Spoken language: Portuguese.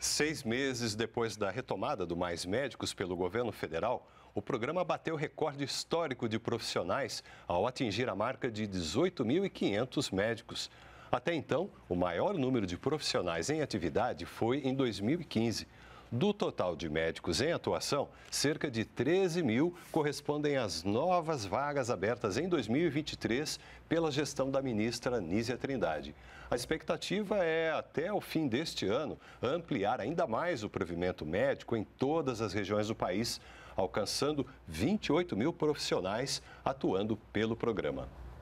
Seis meses depois da retomada do Mais Médicos pelo governo federal, o programa bateu recorde histórico de profissionais ao atingir a marca de 18.500 médicos. Até então, o maior número de profissionais em atividade foi em 2015. Do total de médicos em atuação, cerca de 13 mil correspondem às novas vagas abertas em 2023 pela gestão da ministra Nízia Trindade. A expectativa é, até o fim deste ano, ampliar ainda mais o provimento médico em todas as regiões do país, alcançando 28 mil profissionais atuando pelo programa.